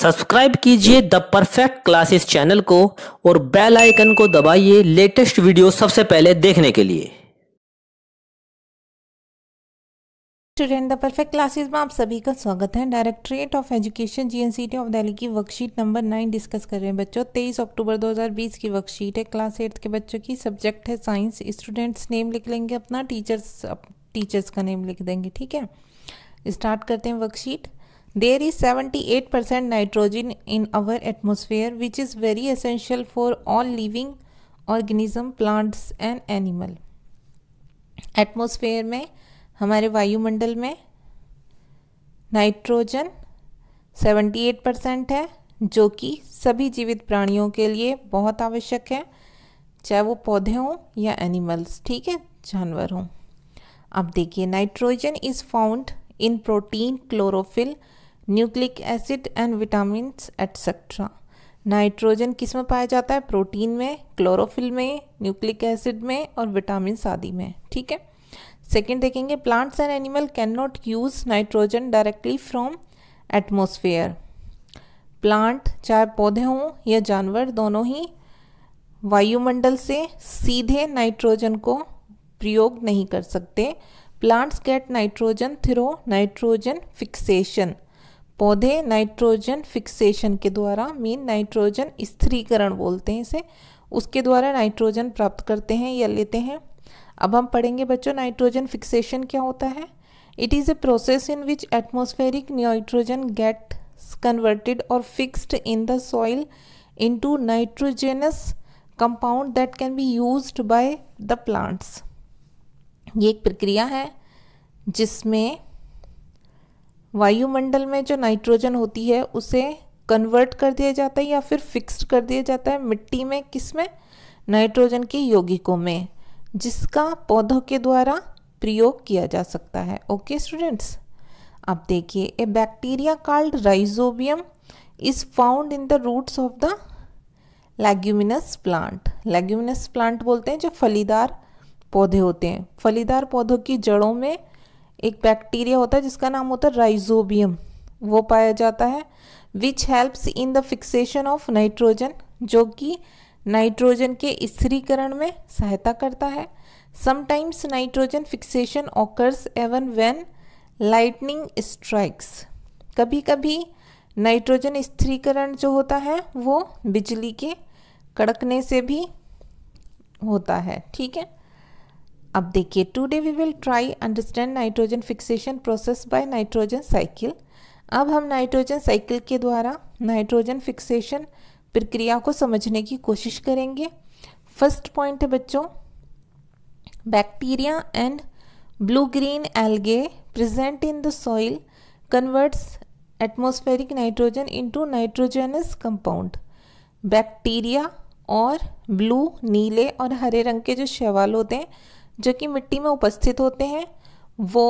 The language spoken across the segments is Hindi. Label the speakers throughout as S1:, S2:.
S1: सब्सक्राइब कीजिए द परफेक्ट क्लासेस चैनल को और बेल आइकन को दबाइए लेटेस्ट वीडियो सबसे पहले देखने के लिए स्टूडेंट द परफेक्ट क्लासेस में आप सभी का स्वागत है directorate of education GNCT of Delhi की वर्कशीट नंबर नाइन डिस्कस कर रहे हैं बच्चों 23 अक्टूबर 2020 की वर्कशीट है क्लास एट्थ के बच्चों की सब्जेक्ट है साइंस स्टूडेंट्स नेम लिख लेंगे अपना टीचर्स टीचर्स का नेम लिख देंगे ठीक है स्टार्ट करते हैं worksheet There is 78% nitrogen in our atmosphere which is very essential for all living organism, plants and animal. Atmosphere में हमारे वायुमंडल में नाइट्रोजन 78 परसेंट है जो कि सभी जीवित प्राणियों के लिए बहुत आवश्यक है चाहे वो पौधे हों या एनिमल्स ठीक है जानवर हों अब देखिए nitrogen is found in protein chlorophyll nucleic acid and vitamin etcetera nitrogen किस में पाया जाता है प्रोटीन में क्लोरोफिल में न्यूक्लिक एसिड में और विटामिन आदि में ठीक है सेकेंड देखेंगे plants and animal can not use nitrogen directly from atmosphere plant चाहे पौधे हों या जानवर दोनों ही वायुमंडल से सीधे नाइट्रोजन को प्रयोग नहीं कर सकते plants get nitrogen through nitrogen fixation पौधे नाइट्रोजन फिक्सेशन के द्वारा मीन नाइट्रोजन स्थिरीकरण बोलते हैं इसे उसके द्वारा नाइट्रोजन प्राप्त करते हैं या लेते हैं अब हम पढ़ेंगे बच्चों नाइट्रोजन फिक्सेशन क्या होता है it is a process in which atmospheric nitrogen get converted और fixed in the soil into nitrogenous compound that can be use by the plants ये एक प्रक्रिया है जिसमें वायुमंडल में जो नाइट्रोजन होती है उसे कन्वर्ट कर दिया जाता है या फिर फिक्स्ड कर दिया जाता है मिट्टी में किस में नाइट्रोजन के यौगिकों में जिसका पौधों के द्वारा प्रयोग किया जा सकता है ओके स्टूडेंट्स आप देखिए a bacteria called rhizobium is found in the roots of the leguminous plant leguminous plant बोलते हैं जो फलीदार पौधे होते हैं फलीदार पौधों की जड़ों में एक बैक्टीरिया होता है जिसका नाम होता है राइजोबियम वो पाया जाता है which helps in the fixation of nitrogen जो कि नाइट्रोजन के स्त्रीकरण में सहायता करता है sometimes nitrogen fixation occurs even when lightning strikes कभी कभी नाइट्रोजन स्त्रीकरण जो होता है वो बिजली के कड़कने से भी होता है ठीक है अब देखिए today we will try understand nitrogen fixation process by nitrogen cycle अब हम नाइट्रोजन साइकिल के द्वारा नाइट्रोजन फिक्सेशन प्रक्रिया को समझने की कोशिश करेंगे फर्स्ट पॉइंट है बच्चों bacteria and blue green algae present in the soil converts atmospheric nitrogen into nitrogenous compound bacteria और ब्लू नीले और हरे रंग के जो शैवाल होते हैं जो कि मिट्टी में उपस्थित होते हैं वो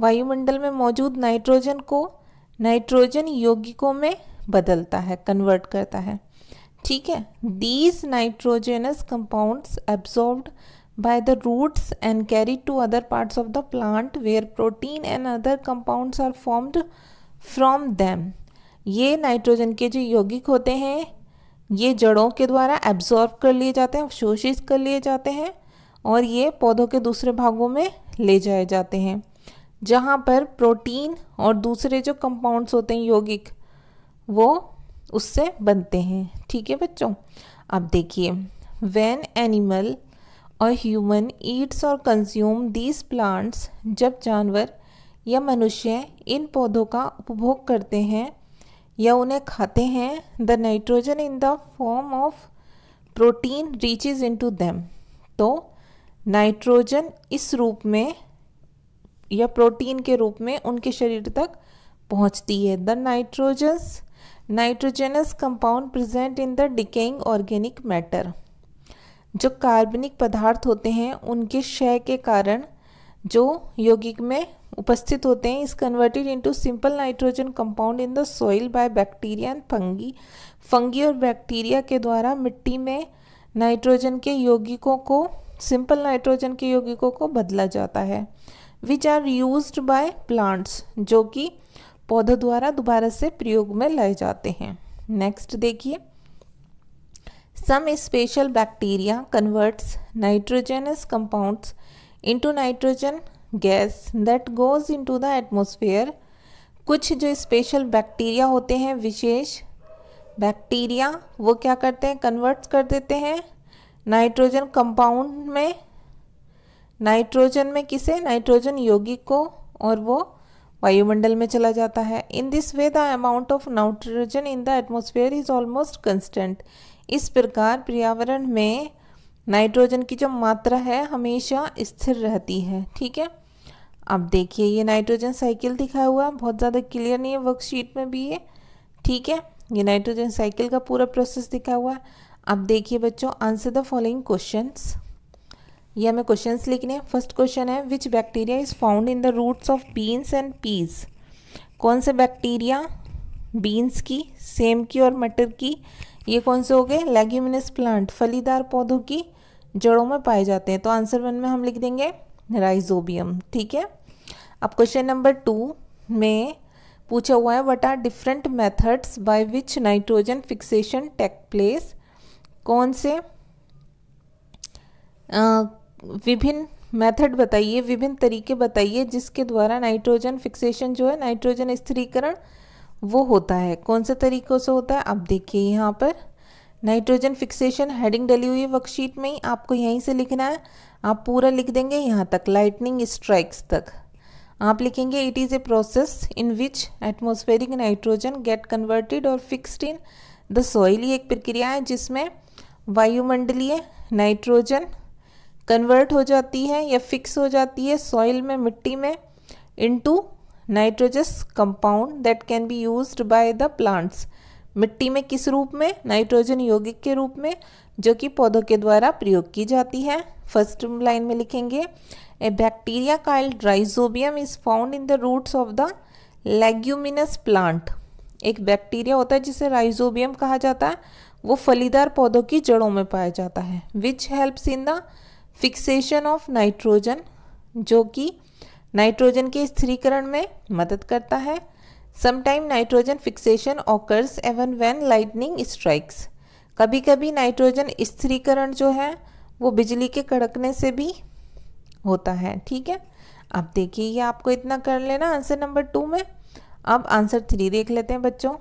S1: वायुमंडल में मौजूद नाइट्रोजन को नाइट्रोजन यौगिकों में बदलता है कन्वर्ट करता है ठीक है these nitrogenous compounds absorbed by the roots and carry to other parts of the plant where protein and other compounds are formed from them ये नाइट्रोजन के जो यौगिक होते हैं ये जड़ों के द्वारा एब्जॉर्ब कर लिए जाते हैं शोषित कर लिए जाते हैं और ये पौधों के दूसरे भागों में ले जाए जाते हैं जहाँ पर प्रोटीन और दूसरे जो कंपाउंड्स होते हैं यौगिक वो उससे बनते हैं ठीक है बच्चों अब देखिए वैन एनिमल और ह्यूमन ईट्स और कंज्यूम दीज प्लांट्स जब जानवर या मनुष्य इन पौधों का उपभोग करते हैं या उन्हें खाते हैं the nitrogen in the form of protein reaches into them तो नाइट्रोजन इस रूप में या प्रोटीन के रूप में उनके शरीर तक पहुंचती है the nitrogens nitrogenous compound present in the decaying organic matter जो कार्बनिक पदार्थ होते हैं उनके क्षय के कारण जो यौगिक में उपस्थित होते हैं is converted into simple nitrogen compound in the soil by bacteria and fungi fungi और बैक्टीरिया के द्वारा मिट्टी में नाइट्रोजन के यौगिकों को सिंपल नाइट्रोजन के यौगिकों को बदला जाता है which are use by plants जो कि पौधों द्वारा दोबारा से प्रयोग में लाए जाते हैं नेक्स्ट देखिए some special bacteria converts nitrogenous compounds into nitrogen gas that goes into the atmosphere कुछ जो स्पेशल बैक्टीरिया होते हैं विशेष बैक्टीरिया वो क्या करते हैं कन्वर्ट कर देते हैं नाइट्रोजन कंपाउंड में नाइट्रोजन में किसे नाइट्रोजन यौगिक को और वो वायुमंडल में चला जाता है in this way the amount of nitrogen in the atmosphere is almost constant इस प्रकार पर्यावरण में नाइट्रोजन की जो मात्रा है हमेशा स्थिर रहती है ठीक है अब देखिए ये नाइट्रोजन साइकिल दिखा हुआ है बहुत ज़्यादा क्लियर नहीं है वर्कशीट में भी ये ठीक है ये नाइट्रोजन साइकिल का पूरा प्रोसेस दिखा हुआ है अब देखिए बच्चों आंसर द फॉलोइंग क्वेश्चंस ये हमें क्वेश्चन लिखने हैं फर्स्ट क्वेश्चन है which bacteria is found in the roots of beans and peas कौन से बैक्टीरिया बीन्स की सेम की और मटर की ये कौन से हो गए लेग्यूमिनस प्लांट फलीदार पौधों की जड़ों में पाए जाते हैं तो आंसर वन में हम लिख देंगे राइजोबियम ठीक है अब क्वेश्चन नंबर टू में पूछा हुआ है what are different methods by which nitrogen fixation take place कौन से विभिन्न मेथड बताइए विभिन्न तरीके बताइए जिसके द्वारा नाइट्रोजन फिक्सेशन जो है नाइट्रोजन स्थिरीकरण वो होता है कौन से तरीक़ों से होता है आप देखिए यहाँ पर नाइट्रोजन फिक्सेशन हेडिंग डली हुई है वर्कशीट में ही आपको यहीं से लिखना है आप पूरा लिख देंगे यहाँ तक लाइटनिंग स्ट्राइक्स तक आप लिखेंगे it is a process in which atmospheric nitrogen get converted और फिक्सड इन द सॉइल ये एक प्रक्रिया है जिसमें वायुमंडलीय नाइट्रोजन कन्वर्ट हो जाती है या फिक्स हो जाती है सॉइल में मिट्टी में into nitrogenous compound that can be used by the plants मिट्टी में किस रूप में नाइट्रोजन यौगिक के रूप में जो कि पौधों के द्वारा प्रयोग की जाती है फर्स्ट लाइन में लिखेंगे a bacteria called rhizobium is found in the roots of the leguminous plant एक बैक्टीरिया होता है जिसे राइजोबियम कहा जाता है वो फलीदार पौधों की जड़ों में पाया जाता है which helps in the fixation of nitrogen जो कि नाइट्रोजन के स्थिरीकरण में मदद करता है sometime nitrogen fixation occurs even when lightning strikes कभी कभी नाइट्रोजन स्थिरीकरण जो है वो बिजली के कड़कने से भी होता है ठीक है अब देखिए ये आपको इतना कर लेना आंसर नंबर टू में अब आंसर थ्री देख लेते हैं बच्चों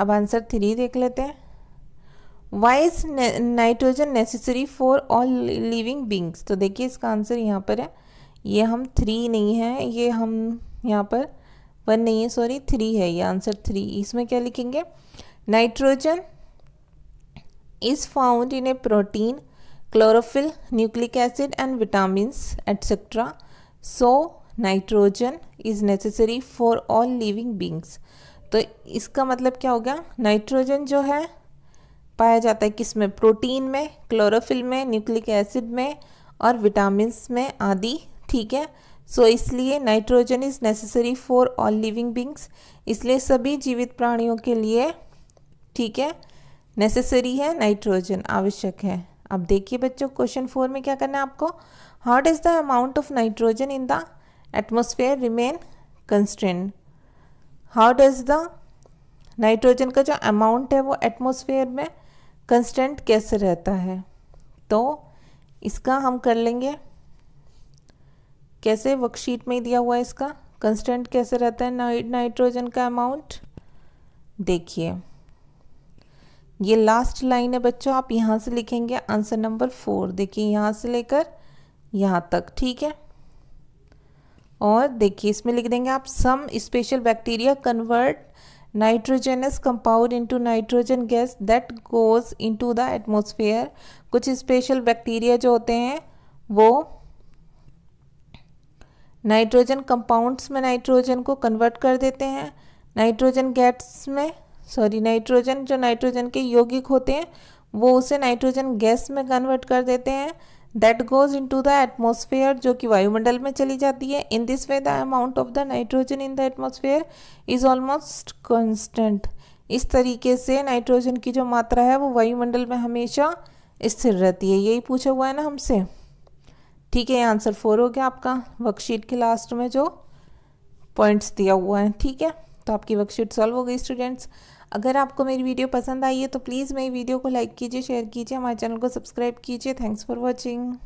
S1: अब आंसर थ्री देख लेते हैं why is nitrogen necessary for all living beings तो देखिए इसका आंसर यहाँ पर है ये हम थ्री नहीं है ये हम यहाँ पर वन नहीं है सॉरी थ्री है ये आंसर थ्री इसमें क्या लिखेंगे nitrogen is found in a protein chlorophyll nucleic acid and vitamin etcetera so nitrogen is necessary for all living beings तो इसका मतलब क्या हो गया नाइट्रोजन जो है पाया जाता है किस में प्रोटीन में क्लोरोफिल में न्यूक्लिक एसिड में और विटामिन में आदि ठीक है सो so, इसलिए nitrogen is necessary for all living beings इसलिए सभी जीवित प्राणियों के लिए ठीक है नेसेसरी है नाइट्रोजन आवश्यक है अब देखिए बच्चों क्वेश्चन फोर में क्या करना है आपको how does the amount of nitrogen in the atmosphere remain constant how does the nitrogen का जो अमाउंट है वो एटमोसफेयर में कंस्टेंट कैसे रहता है तो इसका हम कर लेंगे कैसे वर्कशीट में दिया हुआ है इसका कंस्टेंट कैसे रहता है नाइट्रोजन का अमाउंट देखिए ये लास्ट लाइन है बच्चों आप यहाँ से लिखेंगे आंसर नंबर फोर देखिए यहाँ से लेकर यहाँ तक ठीक है और देखिए इसमें लिख देंगे आप some special bacteria convert nitrogenous compound into nitrogen gas that goes into the atmosphere कुछ स्पेशल बैक्टीरिया जो होते हैं वो नाइट्रोजन कंपाउंड्स में नाइट्रोजन को कन्वर्ट कर देते हैं नाइट्रोजन गैस में सॉरी नाइट्रोजन जो नाइट्रोजन के यौगिक होते हैं वो उसे नाइट्रोजन गैस में कन्वर्ट कर देते हैं that goes into the atmosphere जो कि वायुमंडल में चली जाती है in this way the amount of the nitrogen in the atmosphere is almost constant इस तरीके से नाइट्रोजन की जो मात्रा है वो वायुमंडल में हमेशा स्थिर रहती है यही पूछा हुआ है ना हमसे ठीक है आंसर फोर हो गया आपका वर्कशीट के लास्ट में जो पॉइंट्स दिया हुआ है ठीक है तो आपकी वर्कशीट सॉल्व हो गई स्टूडेंट्स अगर आपको मेरी वीडियो पसंद आई है तो प्लीज़ मेरी वीडियो को लाइक कीजिए शेयर कीजिए हमारे चैनल को सब्सक्राइब कीजिए थैंक्स फॉर वॉचिंग